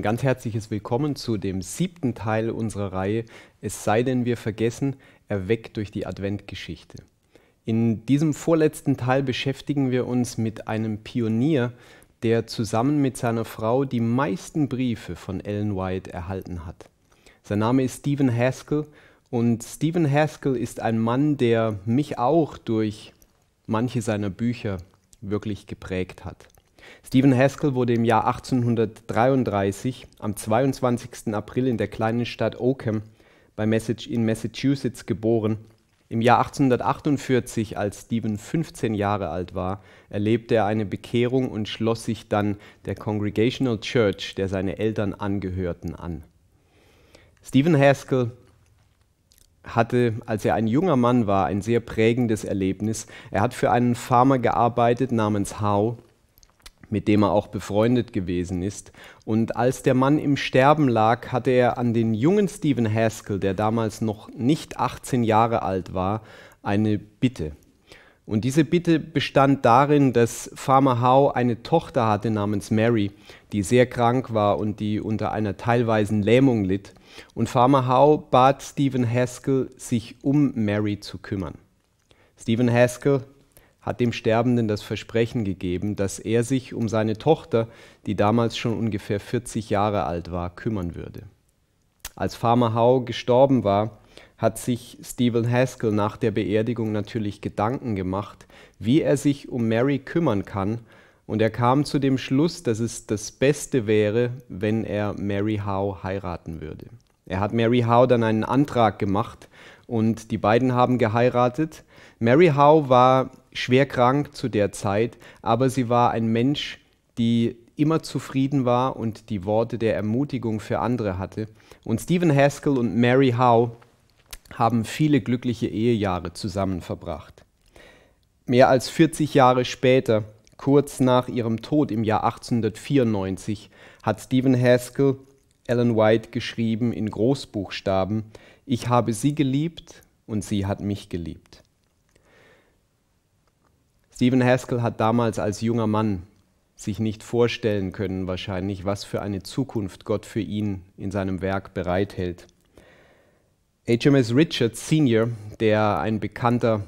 ein ganz herzliches Willkommen zu dem siebten Teil unserer Reihe Es sei denn wir vergessen, erweckt durch die Adventgeschichte. In diesem vorletzten Teil beschäftigen wir uns mit einem Pionier, der zusammen mit seiner Frau die meisten Briefe von Ellen White erhalten hat. Sein Name ist Stephen Haskell und Stephen Haskell ist ein Mann, der mich auch durch manche seiner Bücher wirklich geprägt hat. Stephen Haskell wurde im Jahr 1833 am 22. April in der kleinen Stadt Oakham in Massachusetts geboren. Im Jahr 1848, als Stephen 15 Jahre alt war, erlebte er eine Bekehrung und schloss sich dann der Congregational Church, der seine Eltern angehörten, an. Stephen Haskell hatte, als er ein junger Mann war, ein sehr prägendes Erlebnis. Er hat für einen Farmer gearbeitet namens Howe mit dem er auch befreundet gewesen ist. Und als der Mann im Sterben lag, hatte er an den jungen Stephen Haskell, der damals noch nicht 18 Jahre alt war, eine Bitte. Und diese Bitte bestand darin, dass Farmer Howe eine Tochter hatte namens Mary, die sehr krank war und die unter einer teilweisen Lähmung litt. Und Farmer Howe bat Stephen Haskell, sich um Mary zu kümmern. Stephen Haskell, hat dem Sterbenden das Versprechen gegeben, dass er sich um seine Tochter, die damals schon ungefähr 40 Jahre alt war, kümmern würde. Als Farmer Howe gestorben war, hat sich Stephen Haskell nach der Beerdigung natürlich Gedanken gemacht, wie er sich um Mary kümmern kann, und er kam zu dem Schluss, dass es das Beste wäre, wenn er Mary Howe heiraten würde. Er hat Mary Howe dann einen Antrag gemacht und die beiden haben geheiratet. Mary Howe war schwer krank zu der Zeit, aber sie war ein Mensch, die immer zufrieden war und die Worte der Ermutigung für andere hatte. Und Stephen Haskell und Mary Howe haben viele glückliche Ehejahre zusammen verbracht. Mehr als 40 Jahre später, kurz nach ihrem Tod im Jahr 1894, hat Stephen Haskell Ellen White geschrieben in Großbuchstaben, ich habe sie geliebt und sie hat mich geliebt. Stephen Haskell hat damals als junger Mann sich nicht vorstellen können, wahrscheinlich, was für eine Zukunft Gott für ihn in seinem Werk bereithält. HMS Richards Sr., der ein bekannter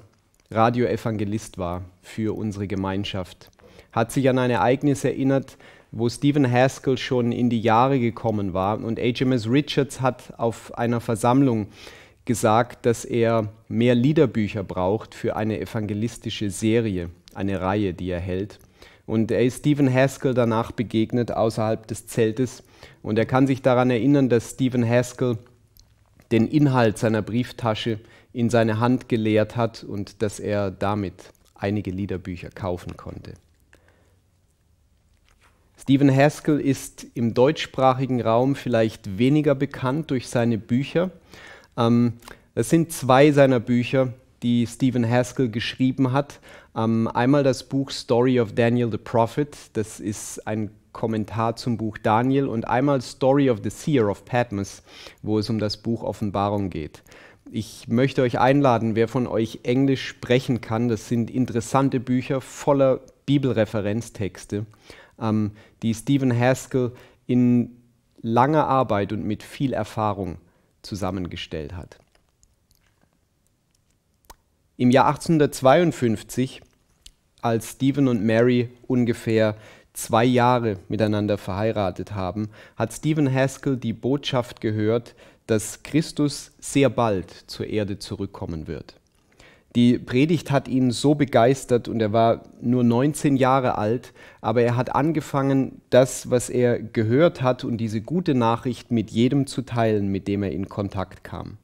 Radioevangelist war für unsere Gemeinschaft, hat sich an ein Ereignis erinnert, wo Stephen Haskell schon in die Jahre gekommen war. Und HMS Richards hat auf einer Versammlung gesagt, dass er mehr Liederbücher braucht für eine evangelistische Serie eine Reihe, die er hält. Und er ist Stephen Haskell danach begegnet außerhalb des Zeltes und er kann sich daran erinnern, dass Stephen Haskell den Inhalt seiner Brieftasche in seine Hand geleert hat und dass er damit einige Liederbücher kaufen konnte. Stephen Haskell ist im deutschsprachigen Raum vielleicht weniger bekannt durch seine Bücher. Ähm, das sind zwei seiner Bücher, die Stephen Haskell geschrieben hat. Ähm, einmal das Buch Story of Daniel the Prophet, das ist ein Kommentar zum Buch Daniel, und einmal Story of the Seer of Patmos, wo es um das Buch Offenbarung geht. Ich möchte euch einladen, wer von euch Englisch sprechen kann, das sind interessante Bücher voller Bibelreferenztexte, ähm, die Stephen Haskell in langer Arbeit und mit viel Erfahrung zusammengestellt hat. Im Jahr 1852, als Stephen und Mary ungefähr zwei Jahre miteinander verheiratet haben, hat Stephen Haskell die Botschaft gehört, dass Christus sehr bald zur Erde zurückkommen wird. Die Predigt hat ihn so begeistert und er war nur 19 Jahre alt, aber er hat angefangen, das, was er gehört hat und diese gute Nachricht mit jedem zu teilen, mit dem er in Kontakt kam.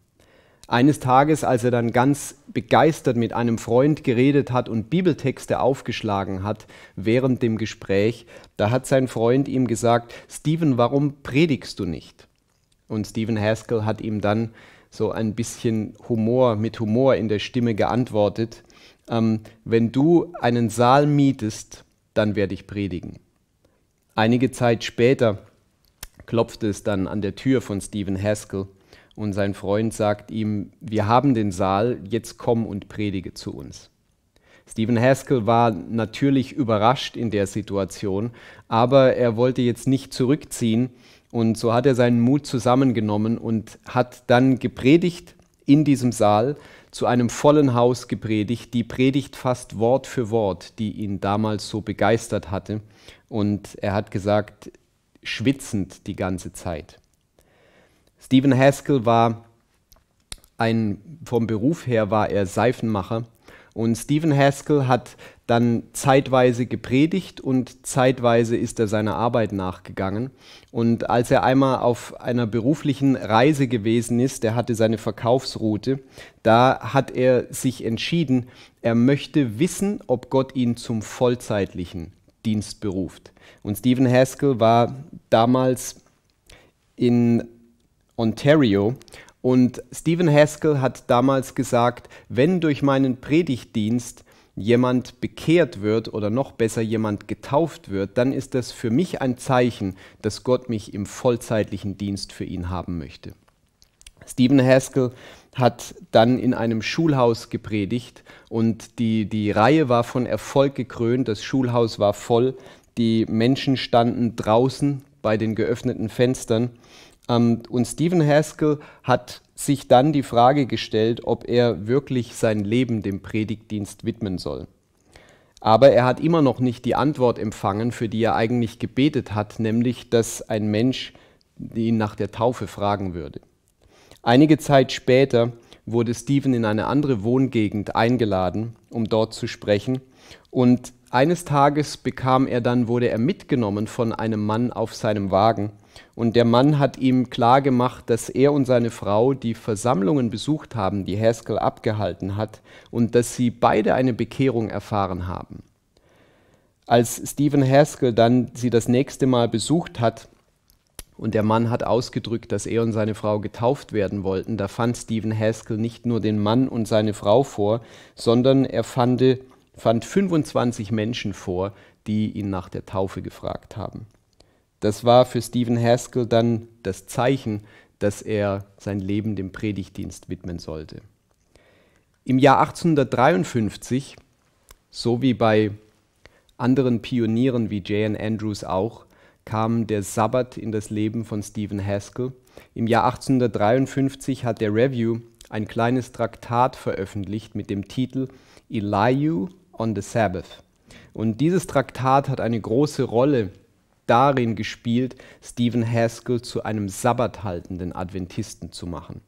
Eines Tages, als er dann ganz begeistert mit einem Freund geredet hat und Bibeltexte aufgeschlagen hat während dem Gespräch, da hat sein Freund ihm gesagt, Stephen, warum predigst du nicht? Und Stephen Haskell hat ihm dann so ein bisschen Humor mit Humor in der Stimme geantwortet, ähm, wenn du einen Saal mietest, dann werde ich predigen. Einige Zeit später klopfte es dann an der Tür von Stephen Haskell und sein Freund sagt ihm, wir haben den Saal, jetzt komm und predige zu uns. Stephen Haskell war natürlich überrascht in der Situation, aber er wollte jetzt nicht zurückziehen und so hat er seinen Mut zusammengenommen und hat dann gepredigt in diesem Saal zu einem vollen Haus gepredigt, die Predigt fast Wort für Wort, die ihn damals so begeistert hatte und er hat gesagt, schwitzend die ganze Zeit. Stephen Haskell war ein, vom Beruf her war er Seifenmacher und Stephen Haskell hat dann zeitweise gepredigt und zeitweise ist er seiner Arbeit nachgegangen. Und als er einmal auf einer beruflichen Reise gewesen ist, der hatte seine Verkaufsroute, da hat er sich entschieden, er möchte wissen, ob Gott ihn zum vollzeitlichen Dienst beruft. Und Stephen Haskell war damals in Ontario. Und Stephen Haskell hat damals gesagt, wenn durch meinen Predigtdienst jemand bekehrt wird oder noch besser jemand getauft wird, dann ist das für mich ein Zeichen, dass Gott mich im vollzeitlichen Dienst für ihn haben möchte. Stephen Haskell hat dann in einem Schulhaus gepredigt und die, die Reihe war von Erfolg gekrönt, das Schulhaus war voll, die Menschen standen draußen bei den geöffneten Fenstern ähm, und Stephen Haskell hat sich dann die Frage gestellt, ob er wirklich sein Leben dem Predigtdienst widmen soll. Aber er hat immer noch nicht die Antwort empfangen, für die er eigentlich gebetet hat, nämlich dass ein Mensch ihn nach der Taufe fragen würde. Einige Zeit später wurde Stephen in eine andere Wohngegend eingeladen, um dort zu sprechen. Und eines Tages bekam er dann, wurde er mitgenommen von einem Mann auf seinem Wagen. Und der Mann hat ihm klargemacht, dass er und seine Frau die Versammlungen besucht haben, die Haskell abgehalten hat, und dass sie beide eine Bekehrung erfahren haben. Als Stephen Haskell dann sie das nächste Mal besucht hat, und der Mann hat ausgedrückt, dass er und seine Frau getauft werden wollten, da fand Stephen Haskell nicht nur den Mann und seine Frau vor, sondern er fand fand 25 Menschen vor, die ihn nach der Taufe gefragt haben. Das war für Stephen Haskell dann das Zeichen, dass er sein Leben dem Predigtdienst widmen sollte. Im Jahr 1853, so wie bei anderen Pionieren wie J.N. Andrews auch, kam der Sabbat in das Leben von Stephen Haskell. Im Jahr 1853 hat der Review ein kleines Traktat veröffentlicht mit dem Titel Elihu on the Sabbath. Und dieses Traktat hat eine große Rolle darin gespielt, Stephen Haskell zu einem sabbathaltenden Adventisten zu machen.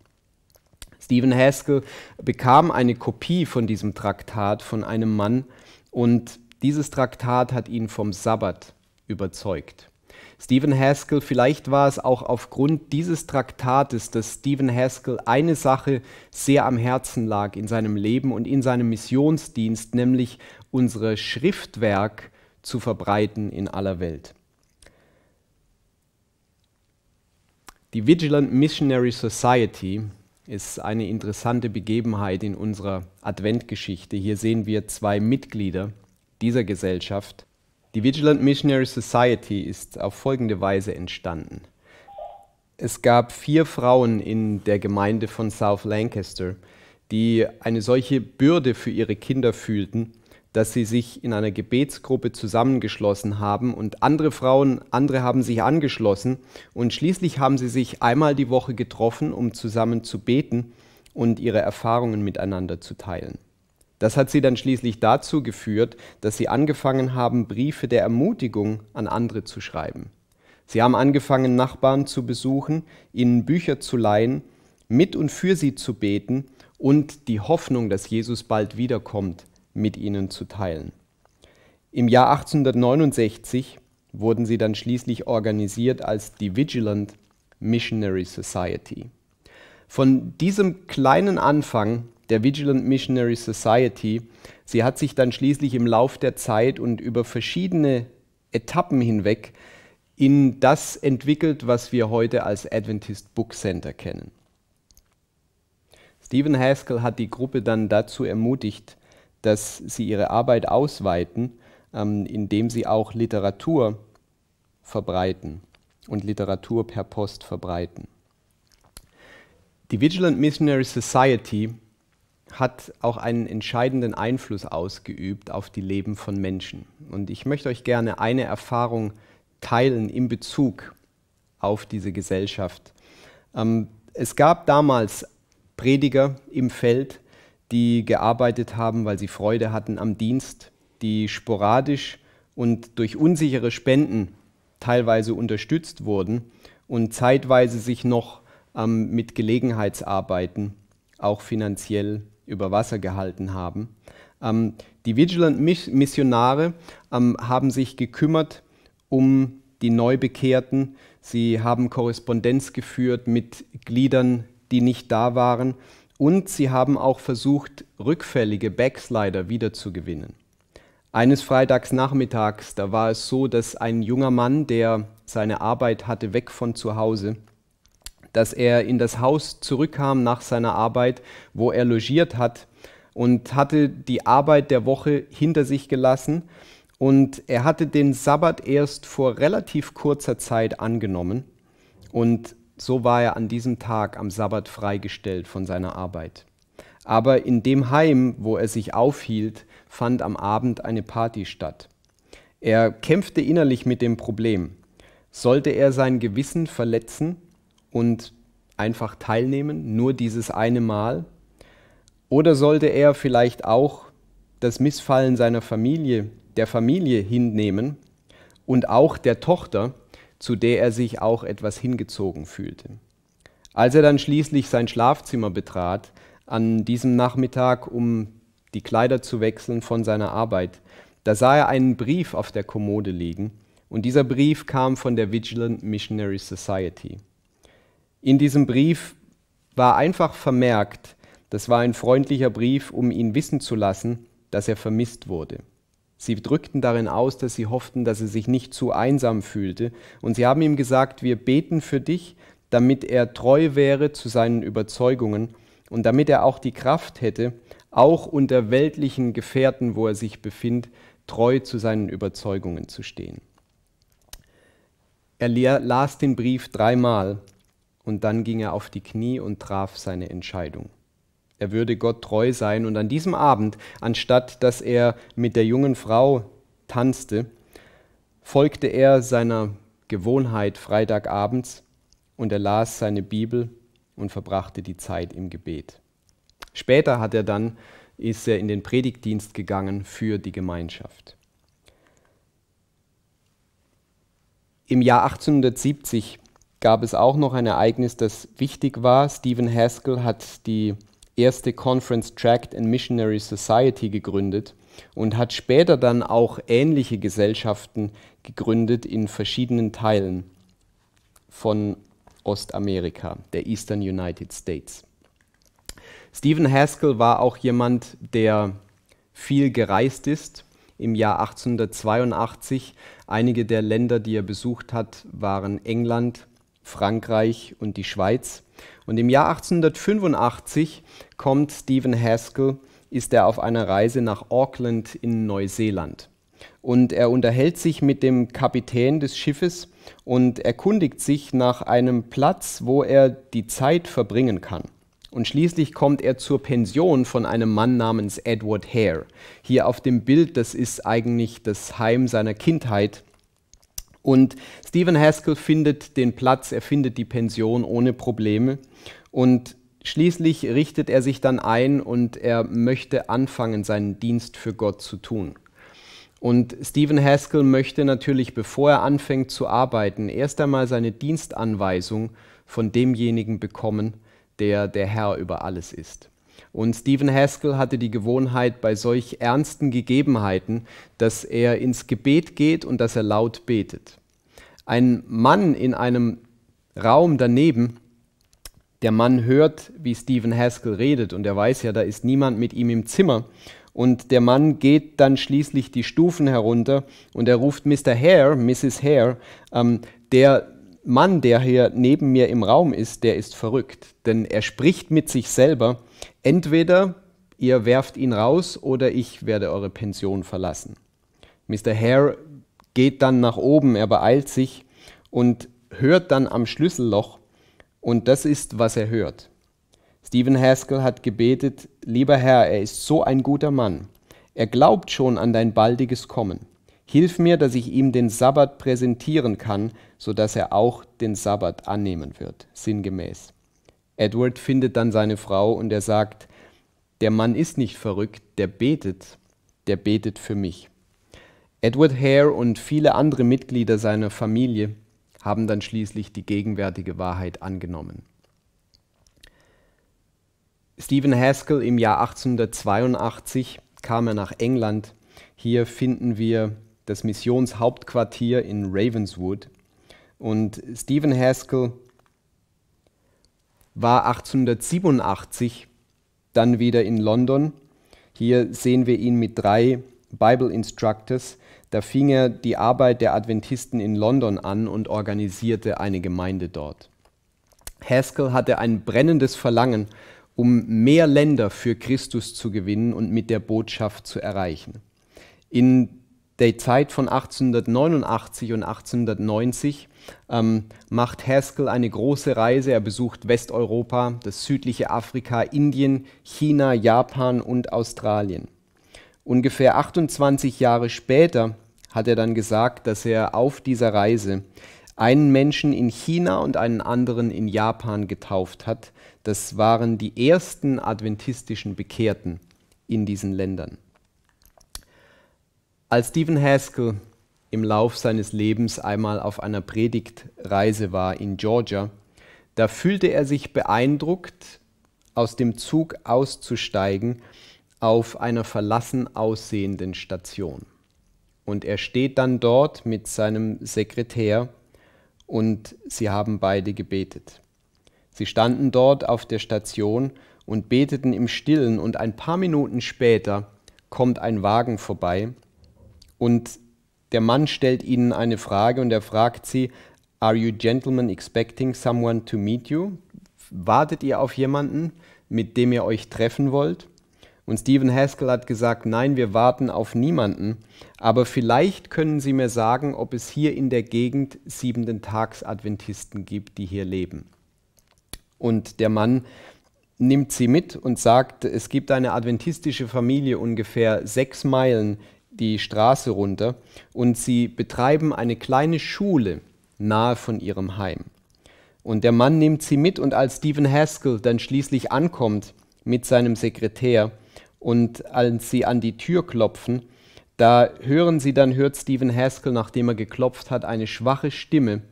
Stephen Haskell bekam eine Kopie von diesem Traktat von einem Mann und dieses Traktat hat ihn vom Sabbat überzeugt. Stephen Haskell, vielleicht war es auch aufgrund dieses Traktates, dass Stephen Haskell eine Sache sehr am Herzen lag in seinem Leben und in seinem Missionsdienst, nämlich unser Schriftwerk zu verbreiten in aller Welt. Die Vigilant Missionary Society ist eine interessante Begebenheit in unserer Adventgeschichte. Hier sehen wir zwei Mitglieder dieser Gesellschaft. Die Vigilant Missionary Society ist auf folgende Weise entstanden. Es gab vier Frauen in der Gemeinde von South Lancaster, die eine solche Bürde für ihre Kinder fühlten, dass sie sich in einer Gebetsgruppe zusammengeschlossen haben und andere Frauen, andere haben sich angeschlossen und schließlich haben sie sich einmal die Woche getroffen, um zusammen zu beten und ihre Erfahrungen miteinander zu teilen. Das hat sie dann schließlich dazu geführt, dass sie angefangen haben, Briefe der Ermutigung an andere zu schreiben. Sie haben angefangen, Nachbarn zu besuchen, ihnen Bücher zu leihen, mit und für sie zu beten und die Hoffnung, dass Jesus bald wiederkommt, mit ihnen zu teilen. Im Jahr 1869 wurden sie dann schließlich organisiert als die Vigilant Missionary Society. Von diesem kleinen Anfang der Vigilant Missionary Society. Sie hat sich dann schließlich im Lauf der Zeit und über verschiedene Etappen hinweg in das entwickelt, was wir heute als Adventist Book Center kennen. Stephen Haskell hat die Gruppe dann dazu ermutigt, dass sie ihre Arbeit ausweiten, ähm, indem sie auch Literatur verbreiten und Literatur per Post verbreiten. Die Vigilant Missionary Society hat auch einen entscheidenden Einfluss ausgeübt auf die Leben von Menschen. Und ich möchte euch gerne eine Erfahrung teilen in Bezug auf diese Gesellschaft. Ähm, es gab damals Prediger im Feld, die gearbeitet haben, weil sie Freude hatten am Dienst, die sporadisch und durch unsichere Spenden teilweise unterstützt wurden und zeitweise sich noch ähm, mit Gelegenheitsarbeiten auch finanziell über Wasser gehalten haben. Ähm, die Vigilant-Missionare ähm, haben sich gekümmert um die Neubekehrten. Sie haben Korrespondenz geführt mit Gliedern, die nicht da waren. Und sie haben auch versucht, rückfällige Backslider wiederzugewinnen. Eines Freitagsnachmittags, da war es so, dass ein junger Mann, der seine Arbeit hatte weg von zu Hause, dass er in das Haus zurückkam nach seiner Arbeit, wo er logiert hat und hatte die Arbeit der Woche hinter sich gelassen und er hatte den Sabbat erst vor relativ kurzer Zeit angenommen und so war er an diesem Tag am Sabbat freigestellt von seiner Arbeit. Aber in dem Heim, wo er sich aufhielt, fand am Abend eine Party statt. Er kämpfte innerlich mit dem Problem. Sollte er sein Gewissen verletzen und einfach teilnehmen, nur dieses eine Mal? Oder sollte er vielleicht auch das Missfallen seiner Familie, der Familie hinnehmen und auch der Tochter, zu der er sich auch etwas hingezogen fühlte? Als er dann schließlich sein Schlafzimmer betrat, an diesem Nachmittag, um die Kleider zu wechseln von seiner Arbeit, da sah er einen Brief auf der Kommode liegen, und dieser Brief kam von der Vigilant Missionary Society. In diesem Brief war einfach vermerkt, das war ein freundlicher Brief, um ihn wissen zu lassen, dass er vermisst wurde. Sie drückten darin aus, dass sie hofften, dass er sich nicht zu einsam fühlte, und sie haben ihm gesagt, wir beten für dich, damit er treu wäre zu seinen Überzeugungen und damit er auch die Kraft hätte, auch unter weltlichen Gefährten, wo er sich befindet, treu zu seinen Überzeugungen zu stehen. Er las den Brief dreimal und dann ging er auf die Knie und traf seine Entscheidung. Er würde Gott treu sein und an diesem Abend, anstatt dass er mit der jungen Frau tanzte, folgte er seiner Gewohnheit Freitagabends und er las seine Bibel und verbrachte die Zeit im Gebet. Später hat er dann ist er in den Predigtdienst gegangen für die Gemeinschaft. Im Jahr 1870 gab es auch noch ein Ereignis, das wichtig war. Stephen Haskell hat die erste Conference Tract and Missionary Society gegründet und hat später dann auch ähnliche Gesellschaften gegründet in verschiedenen Teilen von Ostamerika, der Eastern United States. Stephen Haskell war auch jemand, der viel gereist ist. Im Jahr 1882 einige der Länder, die er besucht hat, waren England, Frankreich und die Schweiz. Und im Jahr 1885 kommt Stephen Haskell, ist er auf einer Reise nach Auckland in Neuseeland. Und er unterhält sich mit dem Kapitän des Schiffes und erkundigt sich nach einem Platz, wo er die Zeit verbringen kann. Und schließlich kommt er zur Pension von einem Mann namens Edward Hare. Hier auf dem Bild, das ist eigentlich das Heim seiner Kindheit, und Stephen Haskell findet den Platz, er findet die Pension ohne Probleme. Und schließlich richtet er sich dann ein und er möchte anfangen, seinen Dienst für Gott zu tun. Und Stephen Haskell möchte natürlich, bevor er anfängt zu arbeiten, erst einmal seine Dienstanweisung von demjenigen bekommen, der der Herr über alles ist. Und Stephen Haskell hatte die Gewohnheit bei solch ernsten Gegebenheiten, dass er ins Gebet geht und dass er laut betet. Ein Mann in einem Raum daneben, der Mann hört, wie Stephen Haskell redet und er weiß ja, da ist niemand mit ihm im Zimmer. Und der Mann geht dann schließlich die Stufen herunter und er ruft Mr. Hare, Mrs. Hare, ähm, der Mann, der hier neben mir im Raum ist, der ist verrückt, denn er spricht mit sich selber, entweder ihr werft ihn raus oder ich werde eure Pension verlassen. Mr. Hare geht dann nach oben, er beeilt sich und hört dann am Schlüsselloch und das ist, was er hört. Stephen Haskell hat gebetet, lieber Herr, er ist so ein guter Mann, er glaubt schon an dein baldiges Kommen. Hilf mir, dass ich ihm den Sabbat präsentieren kann, so dass er auch den Sabbat annehmen wird, sinngemäß. Edward findet dann seine Frau und er sagt, der Mann ist nicht verrückt, der betet, der betet für mich. Edward Hare und viele andere Mitglieder seiner Familie haben dann schließlich die gegenwärtige Wahrheit angenommen. Stephen Haskell im Jahr 1882 kam er nach England. Hier finden wir das Missionshauptquartier in Ravenswood. Und Stephen Haskell war 1887 dann wieder in London. Hier sehen wir ihn mit drei Bible Instructors. Da fing er die Arbeit der Adventisten in London an und organisierte eine Gemeinde dort. Haskell hatte ein brennendes Verlangen, um mehr Länder für Christus zu gewinnen und mit der Botschaft zu erreichen. In der Zeit von 1889 und 1890 ähm, macht Haskell eine große Reise. Er besucht Westeuropa, das südliche Afrika, Indien, China, Japan und Australien. Ungefähr 28 Jahre später hat er dann gesagt, dass er auf dieser Reise einen Menschen in China und einen anderen in Japan getauft hat. Das waren die ersten adventistischen Bekehrten in diesen Ländern. Als Stephen Haskell im Lauf seines Lebens einmal auf einer Predigtreise war in Georgia, da fühlte er sich beeindruckt, aus dem Zug auszusteigen auf einer verlassen aussehenden Station. Und er steht dann dort mit seinem Sekretär und sie haben beide gebetet. Sie standen dort auf der Station und beteten im stillen und ein paar Minuten später kommt ein Wagen vorbei und der Mann stellt ihnen eine Frage und er fragt sie, Are you gentlemen expecting someone to meet you? Wartet ihr auf jemanden, mit dem ihr euch treffen wollt? Und Stephen Haskell hat gesagt, nein, wir warten auf niemanden, aber vielleicht können Sie mir sagen, ob es hier in der Gegend siebenten Tags Adventisten gibt, die hier leben. Und der Mann nimmt sie mit und sagt, es gibt eine adventistische Familie ungefähr sechs Meilen die Straße runter und sie betreiben eine kleine Schule nahe von ihrem Heim. Und der Mann nimmt sie mit und als Stephen Haskell dann schließlich ankommt mit seinem Sekretär und als sie an die Tür klopfen, da hören sie dann, hört Stephen Haskell, nachdem er geklopft hat, eine schwache Stimme,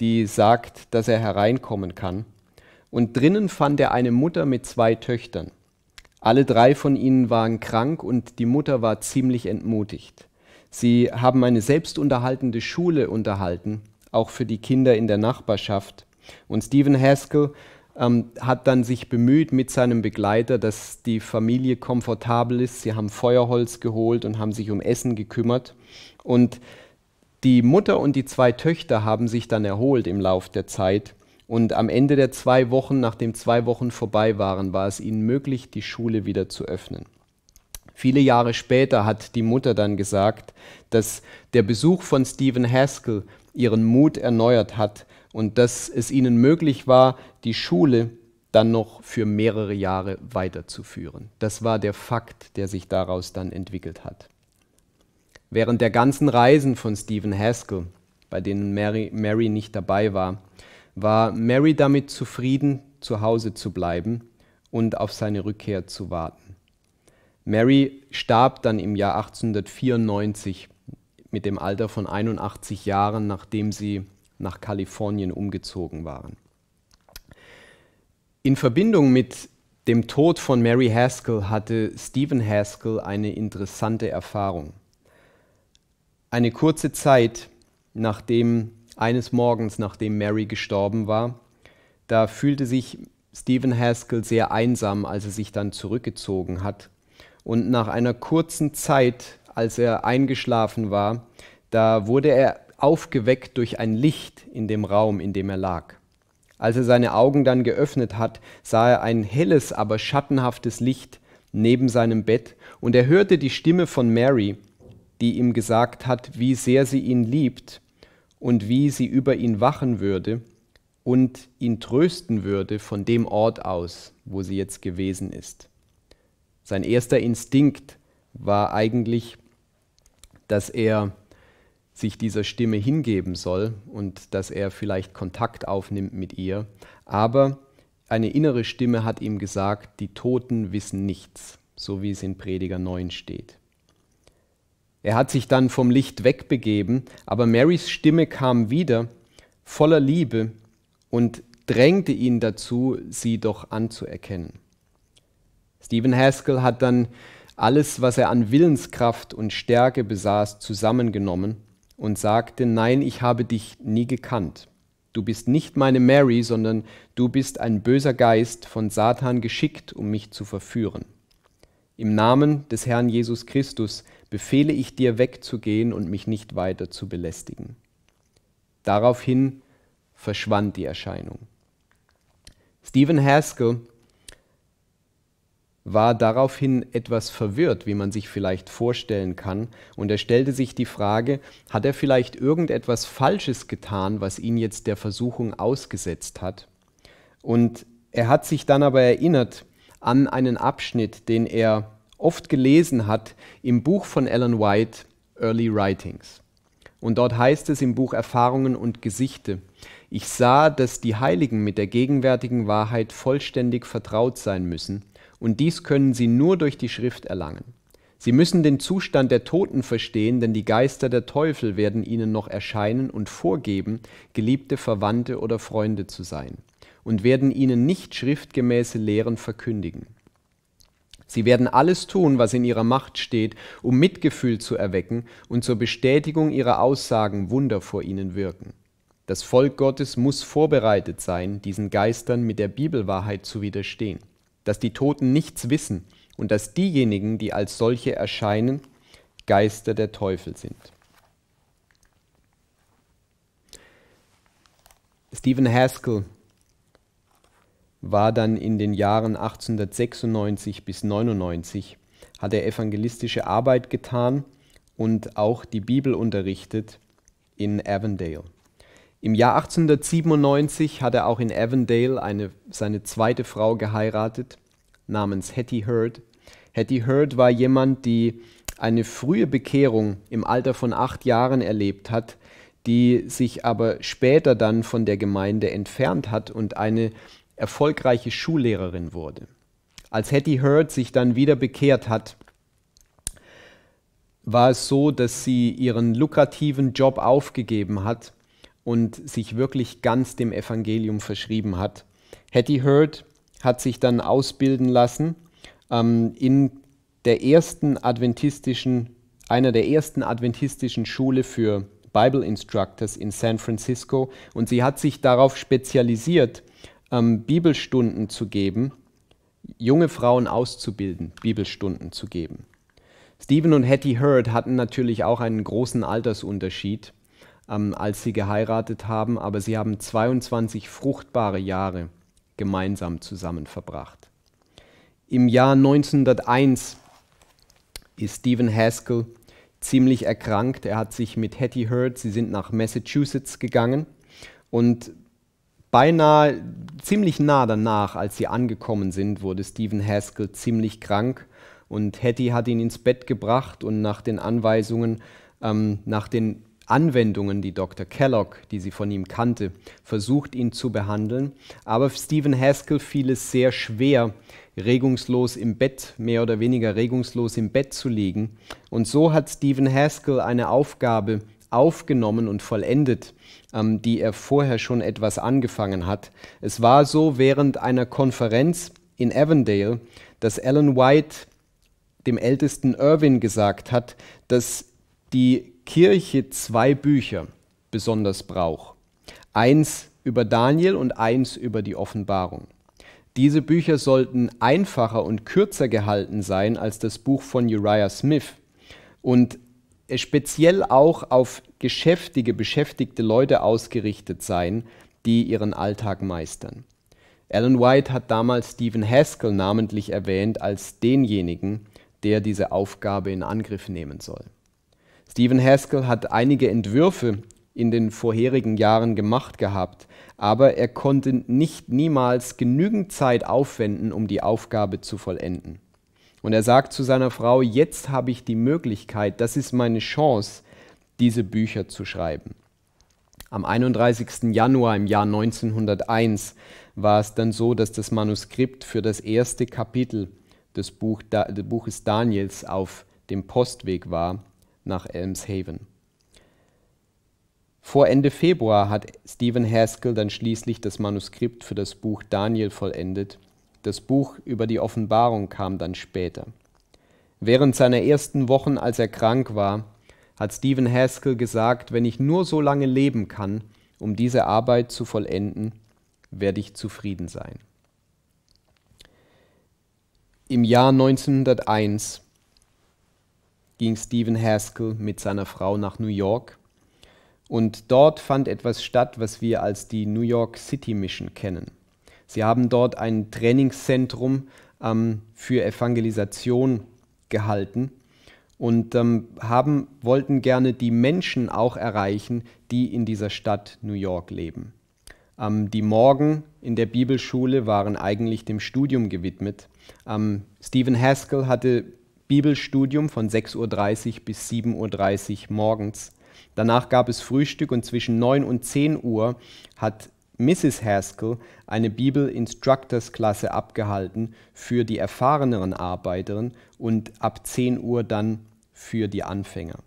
die sagt, dass er hereinkommen kann. Und drinnen fand er eine Mutter mit zwei Töchtern. Alle drei von ihnen waren krank und die Mutter war ziemlich entmutigt. Sie haben eine selbstunterhaltende Schule unterhalten, auch für die Kinder in der Nachbarschaft. Und Stephen Haskell ähm, hat dann sich bemüht mit seinem Begleiter, dass die Familie komfortabel ist. Sie haben Feuerholz geholt und haben sich um Essen gekümmert. Und die Mutter und die zwei Töchter haben sich dann erholt im Lauf der Zeit und am Ende der zwei Wochen, nachdem zwei Wochen vorbei waren, war es ihnen möglich, die Schule wieder zu öffnen. Viele Jahre später hat die Mutter dann gesagt, dass der Besuch von Stephen Haskell ihren Mut erneuert hat und dass es ihnen möglich war, die Schule dann noch für mehrere Jahre weiterzuführen. Das war der Fakt, der sich daraus dann entwickelt hat. Während der ganzen Reisen von Stephen Haskell, bei denen Mary, Mary nicht dabei war, war Mary damit zufrieden, zu Hause zu bleiben und auf seine Rückkehr zu warten. Mary starb dann im Jahr 1894 mit dem Alter von 81 Jahren, nachdem sie nach Kalifornien umgezogen waren. In Verbindung mit dem Tod von Mary Haskell hatte Stephen Haskell eine interessante Erfahrung. Eine kurze Zeit nachdem eines Morgens, nachdem Mary gestorben war. Da fühlte sich Stephen Haskell sehr einsam, als er sich dann zurückgezogen hat. Und nach einer kurzen Zeit, als er eingeschlafen war, da wurde er aufgeweckt durch ein Licht in dem Raum, in dem er lag. Als er seine Augen dann geöffnet hat, sah er ein helles, aber schattenhaftes Licht neben seinem Bett, und er hörte die Stimme von Mary, die ihm gesagt hat, wie sehr sie ihn liebt und wie sie über ihn wachen würde und ihn trösten würde von dem Ort aus, wo sie jetzt gewesen ist. Sein erster Instinkt war eigentlich, dass er sich dieser Stimme hingeben soll und dass er vielleicht Kontakt aufnimmt mit ihr. Aber eine innere Stimme hat ihm gesagt, die Toten wissen nichts, so wie es in Prediger 9 steht. Er hat sich dann vom Licht wegbegeben, aber Marys Stimme kam wieder, voller Liebe, und drängte ihn dazu, sie doch anzuerkennen. Stephen Haskell hat dann alles, was er an Willenskraft und Stärke besaß, zusammengenommen und sagte, nein, ich habe dich nie gekannt. Du bist nicht meine Mary, sondern du bist ein böser Geist von Satan geschickt, um mich zu verführen. Im Namen des Herrn Jesus Christus befehle ich dir wegzugehen und mich nicht weiter zu belästigen. Daraufhin verschwand die Erscheinung. Stephen Haskell war daraufhin etwas verwirrt, wie man sich vielleicht vorstellen kann, und er stellte sich die Frage, hat er vielleicht irgendetwas Falsches getan, was ihn jetzt der Versuchung ausgesetzt hat? Und er hat sich dann aber erinnert an einen Abschnitt, den er oft gelesen hat im Buch von Ellen White Early Writings. Und dort heißt es im Buch Erfahrungen und Gesichte, ich sah, dass die Heiligen mit der gegenwärtigen Wahrheit vollständig vertraut sein müssen, und dies können sie nur durch die Schrift erlangen. Sie müssen den Zustand der Toten verstehen, denn die Geister der Teufel werden ihnen noch erscheinen und vorgeben, geliebte Verwandte oder Freunde zu sein, und werden ihnen nicht schriftgemäße Lehren verkündigen. Sie werden alles tun, was in ihrer Macht steht, um Mitgefühl zu erwecken und zur Bestätigung ihrer Aussagen Wunder vor ihnen wirken. Das Volk Gottes muss vorbereitet sein, diesen Geistern mit der Bibelwahrheit zu widerstehen, dass die Toten nichts wissen und dass diejenigen, die als solche erscheinen, Geister der Teufel sind. Stephen Haskell war dann in den Jahren 1896 bis 99, hat er evangelistische Arbeit getan und auch die Bibel unterrichtet in Avondale. Im Jahr 1897 hat er auch in Avondale eine, seine zweite Frau geheiratet, namens Hetty Hurd. Hetty Hurd war jemand, die eine frühe Bekehrung im Alter von acht Jahren erlebt hat, die sich aber später dann von der Gemeinde entfernt hat und eine erfolgreiche Schullehrerin wurde. Als Hattie Heard sich dann wieder bekehrt hat, war es so, dass sie ihren lukrativen Job aufgegeben hat und sich wirklich ganz dem Evangelium verschrieben hat. Hattie Heard hat sich dann ausbilden lassen ähm, in der ersten adventistischen, einer der ersten adventistischen Schule für Bible Instructors in San Francisco und sie hat sich darauf spezialisiert, ähm, Bibelstunden zu geben, junge Frauen auszubilden, Bibelstunden zu geben. Stephen und Hattie Heard hatten natürlich auch einen großen Altersunterschied, ähm, als sie geheiratet haben, aber sie haben 22 fruchtbare Jahre gemeinsam zusammen verbracht. Im Jahr 1901 ist Stephen Haskell ziemlich erkrankt. Er hat sich mit Hattie Heard, sie sind nach Massachusetts gegangen und Beinahe ziemlich nah danach, als sie angekommen sind, wurde Stephen Haskell ziemlich krank und Hattie hat ihn ins Bett gebracht und nach den Anweisungen, ähm, nach den Anwendungen, die Dr. Kellogg, die sie von ihm kannte, versucht, ihn zu behandeln. Aber Stephen Haskell fiel es sehr schwer, regungslos im Bett, mehr oder weniger regungslos im Bett zu liegen. Und so hat Stephen Haskell eine Aufgabe aufgenommen und vollendet, ähm, die er vorher schon etwas angefangen hat. Es war so während einer Konferenz in Avondale, dass Alan White dem ältesten Irwin gesagt hat, dass die Kirche zwei Bücher besonders braucht. Eins über Daniel und eins über die Offenbarung. Diese Bücher sollten einfacher und kürzer gehalten sein als das Buch von Uriah Smith. Und äh, speziell auch auf geschäftige, beschäftigte Leute ausgerichtet sein, die ihren Alltag meistern. Alan White hat damals Stephen Haskell namentlich erwähnt als denjenigen, der diese Aufgabe in Angriff nehmen soll. Stephen Haskell hat einige Entwürfe in den vorherigen Jahren gemacht gehabt, aber er konnte nicht niemals genügend Zeit aufwenden, um die Aufgabe zu vollenden. Und er sagt zu seiner Frau, jetzt habe ich die Möglichkeit, das ist meine Chance, diese Bücher zu schreiben. Am 31. Januar im Jahr 1901 war es dann so, dass das Manuskript für das erste Kapitel des, Buches Daniels auf dem Postweg war nach Elmshaven. Vor Ende Februar hat Stephen Haskell dann schließlich das Manuskript für das Buch Daniel vollendet das Buch über die Offenbarung kam dann später. Während seiner ersten Wochen, als er krank war, hat Stephen Haskell gesagt, wenn ich nur so lange leben kann, um diese Arbeit zu vollenden, werde ich zufrieden sein. Im Jahr 1901 ging Stephen Haskell mit seiner Frau nach New York und dort fand etwas statt, was wir als die New York City Mission kennen. Sie haben dort ein Trainingszentrum ähm, für Evangelisation gehalten und ähm, haben, wollten gerne die Menschen auch erreichen, die in dieser Stadt New York leben. Ähm, die Morgen in der Bibelschule waren eigentlich dem Studium gewidmet. Ähm, Stephen Haskell hatte Bibelstudium von 6.30 Uhr bis 7.30 Uhr morgens. Danach gab es Frühstück und zwischen 9 und 10 Uhr hat Mrs. Haskell eine Bibel Instructors Klasse abgehalten für die erfahreneren Arbeiterinnen und ab 10 Uhr dann für die Anfänger.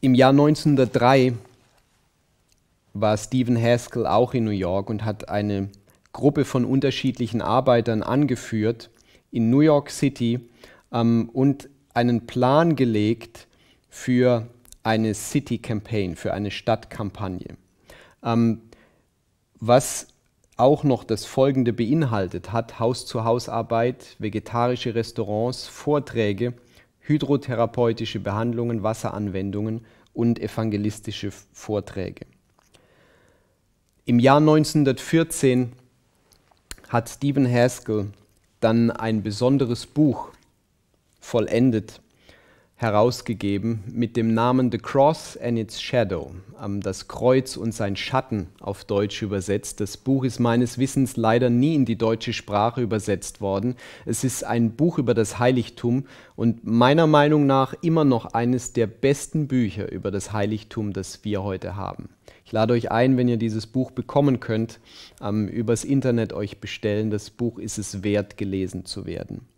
Im Jahr 1903 war Stephen Haskell auch in New York und hat eine Gruppe von unterschiedlichen Arbeitern angeführt in New York City ähm, und einen Plan gelegt für eine City Campaign, für eine Stadtkampagne. Ähm, was auch noch das Folgende beinhaltet, hat Haus-zu-Haus-Arbeit, vegetarische Restaurants, Vorträge, hydrotherapeutische Behandlungen, Wasseranwendungen und evangelistische Vorträge. Im Jahr 1914 hat Stephen Haskell dann ein besonderes Buch vollendet, herausgegeben mit dem Namen The Cross and Its Shadow, ähm, das Kreuz und sein Schatten auf Deutsch übersetzt. Das Buch ist meines Wissens leider nie in die deutsche Sprache übersetzt worden. Es ist ein Buch über das Heiligtum und meiner Meinung nach immer noch eines der besten Bücher über das Heiligtum, das wir heute haben. Ich lade euch ein, wenn ihr dieses Buch bekommen könnt, ähm, übers Internet euch bestellen. Das Buch ist es wert, gelesen zu werden.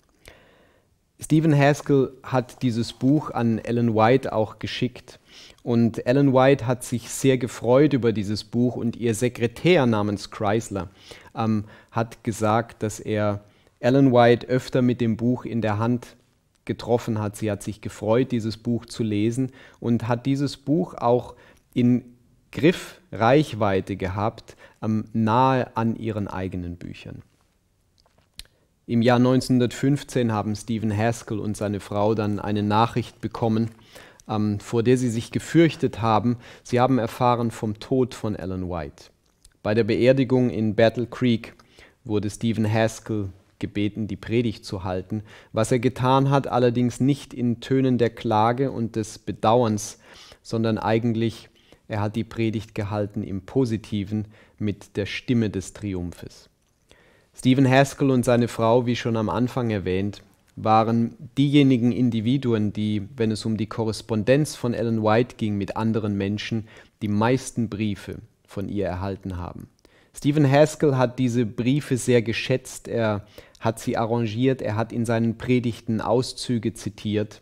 Stephen Haskell hat dieses Buch an Ellen White auch geschickt. Und Ellen White hat sich sehr gefreut über dieses Buch und ihr Sekretär namens Chrysler ähm, hat gesagt, dass er Ellen White öfter mit dem Buch in der Hand getroffen hat. Sie hat sich gefreut, dieses Buch zu lesen und hat dieses Buch auch in Griffreichweite gehabt, ähm, nahe an ihren eigenen Büchern. Im Jahr 1915 haben Stephen Haskell und seine Frau dann eine Nachricht bekommen, ähm, vor der sie sich gefürchtet haben. Sie haben erfahren vom Tod von Ellen White. Bei der Beerdigung in Battle Creek wurde Stephen Haskell gebeten, die Predigt zu halten, was er getan hat, allerdings nicht in Tönen der Klage und des Bedauerns, sondern eigentlich, er hat die Predigt gehalten im positiven mit der Stimme des Triumphes. Stephen Haskell und seine Frau, wie schon am Anfang erwähnt, waren diejenigen Individuen, die, wenn es um die Korrespondenz von Ellen White ging mit anderen Menschen, die meisten Briefe von ihr erhalten haben. Stephen Haskell hat diese Briefe sehr geschätzt, er hat sie arrangiert, er hat in seinen Predigten Auszüge zitiert,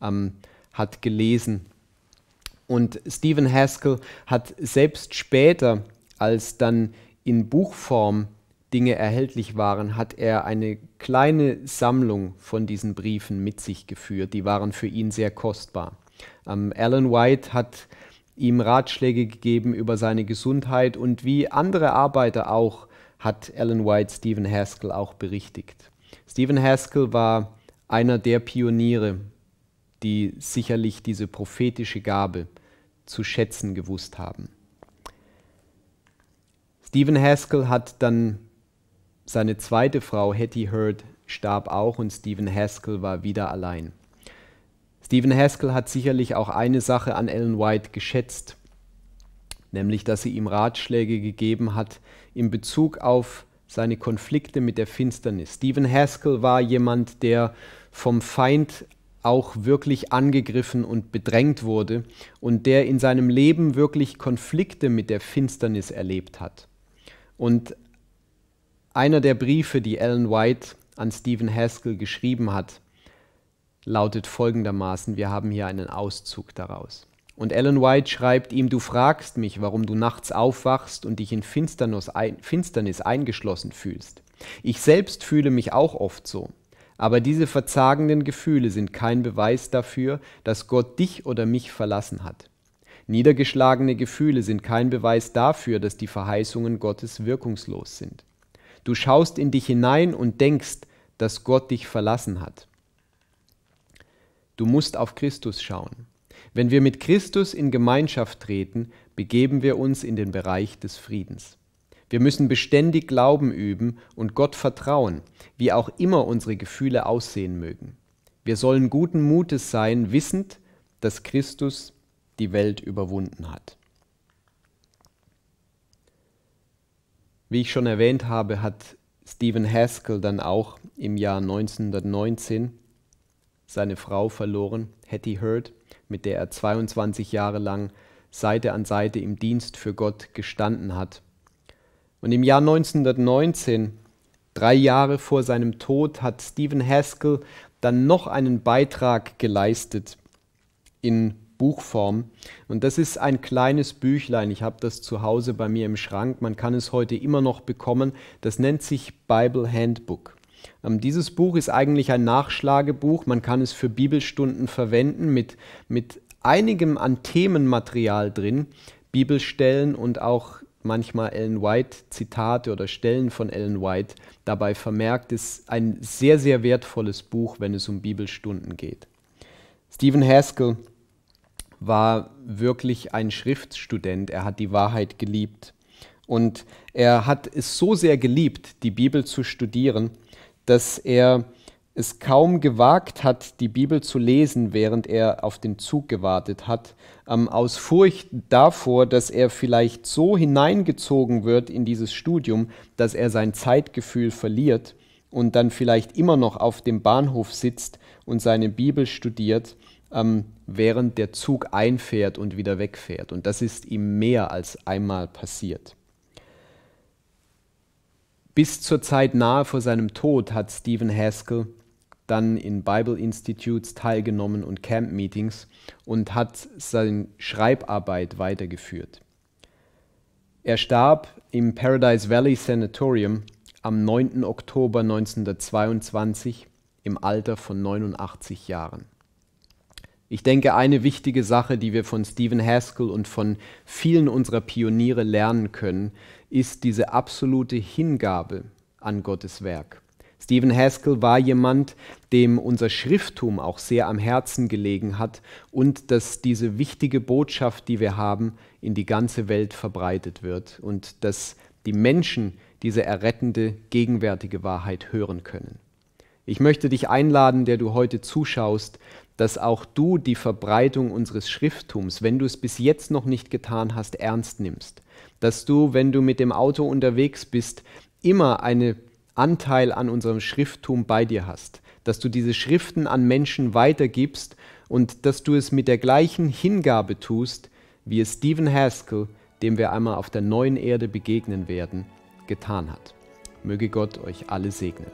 ähm, hat gelesen. Und Stephen Haskell hat selbst später, als dann in Buchform Dinge erhältlich waren, hat er eine kleine Sammlung von diesen Briefen mit sich geführt. Die waren für ihn sehr kostbar. Ähm, Alan White hat ihm Ratschläge gegeben über seine Gesundheit und wie andere Arbeiter auch, hat Alan White Stephen Haskell auch berichtigt. Stephen Haskell war einer der Pioniere, die sicherlich diese prophetische Gabe zu schätzen gewusst haben. Stephen Haskell hat dann seine zweite Frau Hetty Heard starb auch und Stephen Haskell war wieder allein. Stephen Haskell hat sicherlich auch eine Sache an Ellen White geschätzt, nämlich dass sie ihm Ratschläge gegeben hat in Bezug auf seine Konflikte mit der Finsternis. Stephen Haskell war jemand, der vom Feind auch wirklich angegriffen und bedrängt wurde und der in seinem Leben wirklich Konflikte mit der Finsternis erlebt hat. Und einer der Briefe, die Ellen White an Stephen Haskell geschrieben hat, lautet folgendermaßen, wir haben hier einen Auszug daraus. Und Ellen White schreibt ihm, du fragst mich, warum du nachts aufwachst und dich in Finsternis, ein, Finsternis eingeschlossen fühlst. Ich selbst fühle mich auch oft so. Aber diese verzagenden Gefühle sind kein Beweis dafür, dass Gott dich oder mich verlassen hat. Niedergeschlagene Gefühle sind kein Beweis dafür, dass die Verheißungen Gottes wirkungslos sind. Du schaust in dich hinein und denkst, dass Gott dich verlassen hat. Du musst auf Christus schauen. Wenn wir mit Christus in Gemeinschaft treten, begeben wir uns in den Bereich des Friedens. Wir müssen beständig Glauben üben und Gott vertrauen, wie auch immer unsere Gefühle aussehen mögen. Wir sollen guten Mutes sein, wissend, dass Christus die Welt überwunden hat. Wie ich schon erwähnt habe, hat Stephen Haskell dann auch im Jahr 1919 seine Frau verloren, Hattie Hurd, mit der er 22 Jahre lang Seite an Seite im Dienst für Gott gestanden hat. Und im Jahr 1919, drei Jahre vor seinem Tod, hat Stephen Haskell dann noch einen Beitrag geleistet in Buchform. Und das ist ein kleines Büchlein. Ich habe das zu Hause bei mir im Schrank. Man kann es heute immer noch bekommen. Das nennt sich Bible Handbook. Ähm, dieses Buch ist eigentlich ein Nachschlagebuch. Man kann es für Bibelstunden verwenden mit, mit einigem an Themenmaterial drin. Bibelstellen und auch manchmal Ellen White Zitate oder Stellen von Ellen White dabei vermerkt. Ist ein sehr, sehr wertvolles Buch, wenn es um Bibelstunden geht. Stephen Haskell war wirklich ein Schriftstudent. Er hat die Wahrheit geliebt. Und er hat es so sehr geliebt, die Bibel zu studieren, dass er es kaum gewagt hat, die Bibel zu lesen, während er auf den Zug gewartet hat, ähm, aus Furcht davor, dass er vielleicht so hineingezogen wird in dieses Studium, dass er sein Zeitgefühl verliert und dann vielleicht immer noch auf dem Bahnhof sitzt und seine Bibel studiert ähm, während der Zug einfährt und wieder wegfährt. Und das ist ihm mehr als einmal passiert. Bis zur Zeit nahe vor seinem Tod hat Stephen Haskell dann in Bible Institutes teilgenommen und Camp Meetings und hat seine Schreibarbeit weitergeführt. Er starb im Paradise Valley Sanatorium am 9. Oktober 1922 im Alter von 89 Jahren. Ich denke, eine wichtige Sache, die wir von Stephen Haskell und von vielen unserer Pioniere lernen können, ist diese absolute Hingabe an Gottes Werk. Stephen Haskell war jemand, dem unser Schrifttum auch sehr am Herzen gelegen hat und dass diese wichtige Botschaft, die wir haben, in die ganze Welt verbreitet wird und dass die Menschen diese errettende, gegenwärtige Wahrheit hören können. Ich möchte dich einladen, der du heute zuschaust, dass auch du die Verbreitung unseres Schrifttums, wenn du es bis jetzt noch nicht getan hast, ernst nimmst. Dass du, wenn du mit dem Auto unterwegs bist, immer einen Anteil an unserem Schrifttum bei dir hast. Dass du diese Schriften an Menschen weitergibst und dass du es mit der gleichen Hingabe tust, wie es Stephen Haskell, dem wir einmal auf der neuen Erde begegnen werden, getan hat. Möge Gott euch alle segnen.